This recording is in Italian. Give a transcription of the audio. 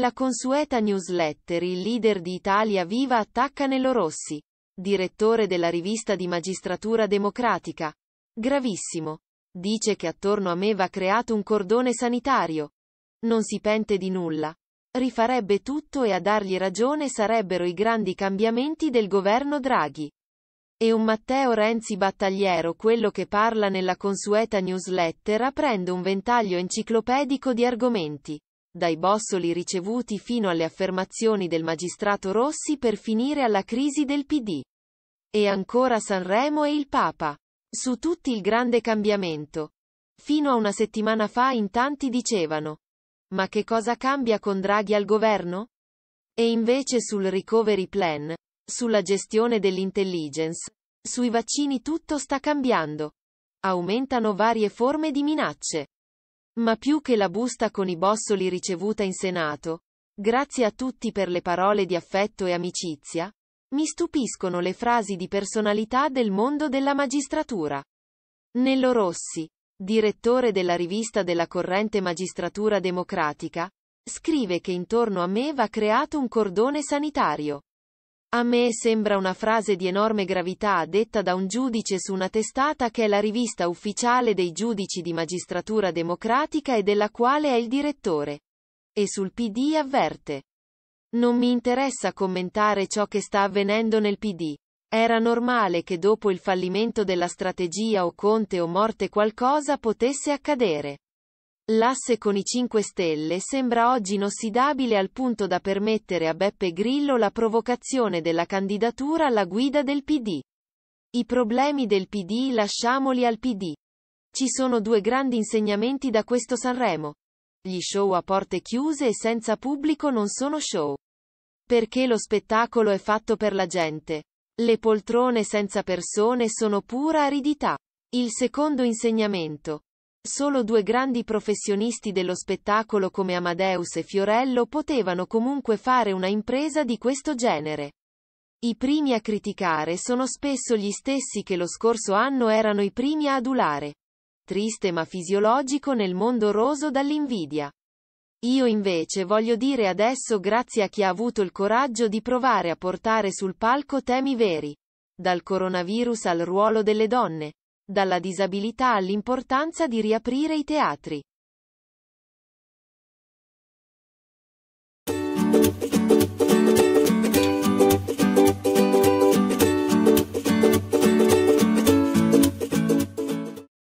Nella consueta newsletter il leader di Italia Viva attacca Nello Rossi, direttore della rivista di magistratura democratica. Gravissimo. Dice che attorno a me va creato un cordone sanitario. Non si pente di nulla. Rifarebbe tutto e a dargli ragione sarebbero i grandi cambiamenti del governo Draghi. E un Matteo Renzi battagliero quello che parla nella consueta newsletter aprendo un ventaglio enciclopedico di argomenti dai bossoli ricevuti fino alle affermazioni del magistrato Rossi per finire alla crisi del PD. E ancora Sanremo e il Papa. Su tutti il grande cambiamento. Fino a una settimana fa in tanti dicevano. Ma che cosa cambia con Draghi al governo? E invece sul recovery plan, sulla gestione dell'intelligence, sui vaccini tutto sta cambiando. Aumentano varie forme di minacce. Ma più che la busta con i bossoli ricevuta in Senato, grazie a tutti per le parole di affetto e amicizia, mi stupiscono le frasi di personalità del mondo della magistratura. Nello Rossi, direttore della rivista della corrente Magistratura Democratica, scrive che intorno a me va creato un cordone sanitario. A me sembra una frase di enorme gravità detta da un giudice su una testata che è la rivista ufficiale dei giudici di magistratura democratica e della quale è il direttore. E sul PD avverte. Non mi interessa commentare ciò che sta avvenendo nel PD. Era normale che dopo il fallimento della strategia o Conte o morte qualcosa potesse accadere. L'asse con i 5 Stelle sembra oggi inossidabile al punto da permettere a Beppe Grillo la provocazione della candidatura alla guida del PD. I problemi del PD lasciamoli al PD. Ci sono due grandi insegnamenti da questo Sanremo. Gli show a porte chiuse e senza pubblico non sono show. Perché lo spettacolo è fatto per la gente. Le poltrone senza persone sono pura aridità. Il secondo insegnamento. Solo due grandi professionisti dello spettacolo come Amadeus e Fiorello potevano comunque fare una impresa di questo genere. I primi a criticare sono spesso gli stessi che lo scorso anno erano i primi a adulare. Triste ma fisiologico nel mondo roso dall'invidia. Io invece voglio dire adesso grazie a chi ha avuto il coraggio di provare a portare sul palco temi veri. Dal coronavirus al ruolo delle donne, dalla disabilità all'importanza di riaprire i teatri.